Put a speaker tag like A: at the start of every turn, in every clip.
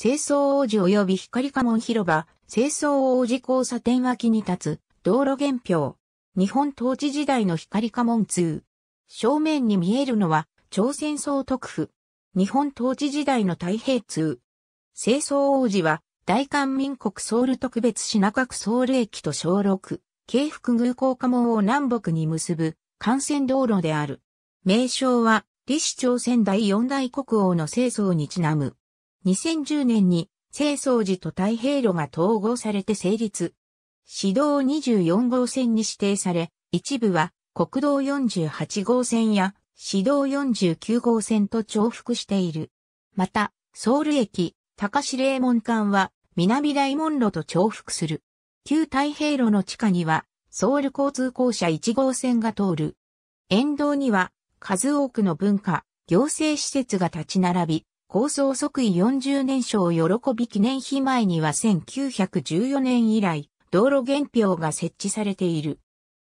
A: 清掃王子及び光家門広場、清掃王子交差点脇に立つ、道路原表。日本統治時代の光家門通。正面に見えるのは、朝鮮総督府。日本統治時代の太平通。清掃王子は、大韓民国ソウル特別市中区ソウル駅と小6、京福宮高架門を南北に結ぶ、幹線道路である。名称は、李氏朝鮮第四大国王の清掃にちなむ。2010年に清掃寺と太平路が統合されて成立。市道24号線に指定され、一部は国道48号線や市道49号線と重複している。また、ソウル駅、高志霊門間は南大門路と重複する。旧太平路の地下には、ソウル交通公社1号線が通る。沿道には、数多くの文化、行政施設が立ち並び、構想即位40年賞喜び記念碑前には1914年以来、道路原表が設置されている。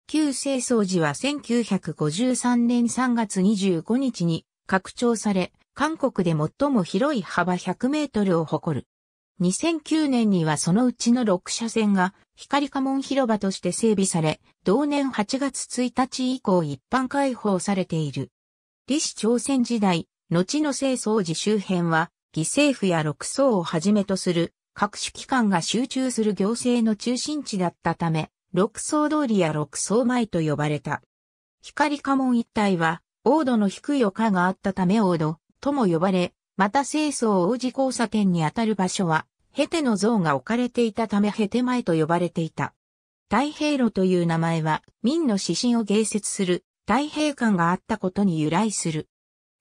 A: 旧清掃寺は1953年3月25日に拡張され、韓国で最も広い幅100メートルを誇る。2009年にはそのうちの6車線が光家門広場として整備され、同年8月1日以降一般開放されている。李氏朝鮮時代、後の清掃寺周辺は、犠政府や六層をはじめとする各種機関が集中する行政の中心地だったため、六層通りや六層前と呼ばれた。光家門一帯は、王土の低い丘があったため王土とも呼ばれ、また清掃王子交差点にあたる場所は、ヘテの像が置かれていたためヘテ前と呼ばれていた。太平路という名前は、民の指針を芸説する太平間があったことに由来する。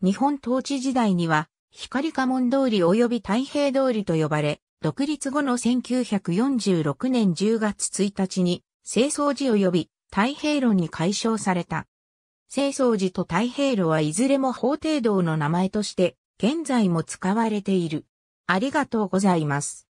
A: 日本統治時代には、光家門通り及び太平通りと呼ばれ、独立後の1946年10月1日に、清掃寺及び太平路に解消された。清掃寺と太平路はいずれも法廷道の名前として、現在も使われている。ありがとうございます。